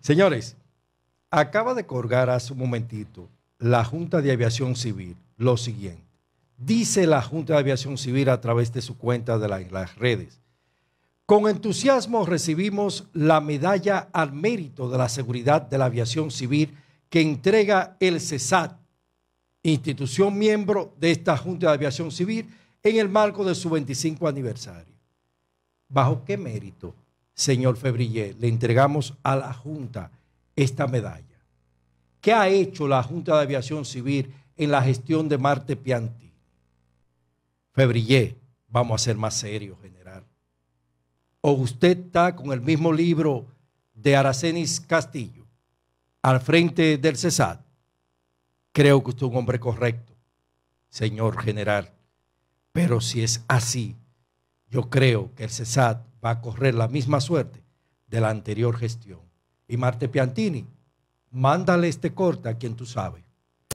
Señores, acaba de colgar hace un momentito la Junta de Aviación Civil lo siguiente. Dice la Junta de Aviación Civil a través de su cuenta de las redes. Con entusiasmo recibimos la medalla al mérito de la seguridad de la aviación civil que entrega el CESAT, institución miembro de esta Junta de Aviación Civil, en el marco de su 25 aniversario. ¿Bajo qué mérito señor Febrillé, le entregamos a la Junta esta medalla. ¿Qué ha hecho la Junta de Aviación Civil en la gestión de Marte Pianti? Febrillé, vamos a ser más serios, general. O usted está con el mismo libro de Aracenis Castillo al frente del CESAT. Creo que usted es un hombre correcto, señor general. Pero si es así, yo creo que el CESAT va a correr la misma suerte de la anterior gestión. Y Marte Piantini, mándale este corte a quien tú sabes.